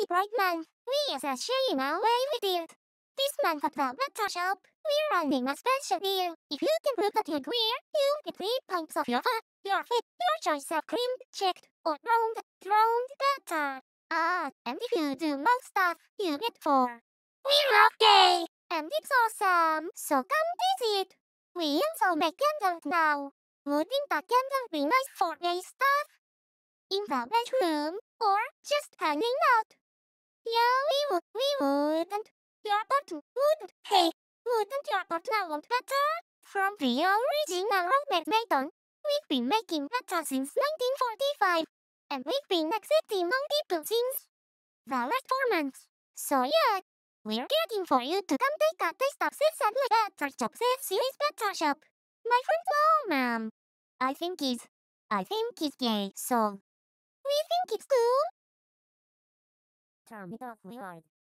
pretty bright man. We is actually now away with it. This month at the Matter Shop, we're running a special deal. If you can prove that you're queer, you get 3 pints of your fur, your fit, your choice of cream, checked, or round, round butter. Ah, and if you do most stuff, you get 4. We love gay! And it's awesome, so come visit. We also make candles now. Wouldn't the candle be nice for gay stuff? In the bedroom, or just hanging out? Yeah, we would. We wouldn't. Your part wouldn't. Hey, wouldn't your butt sound better? From the original Rockman Maiden, we've been making better since 1945. And we've been accepting people since The last four months. So yeah, we're getting for you to come take a taste of this and like better shop. This better shop. My friend Mom. I think he's... I think he's gay, so... We think it's cool transformed of Willard.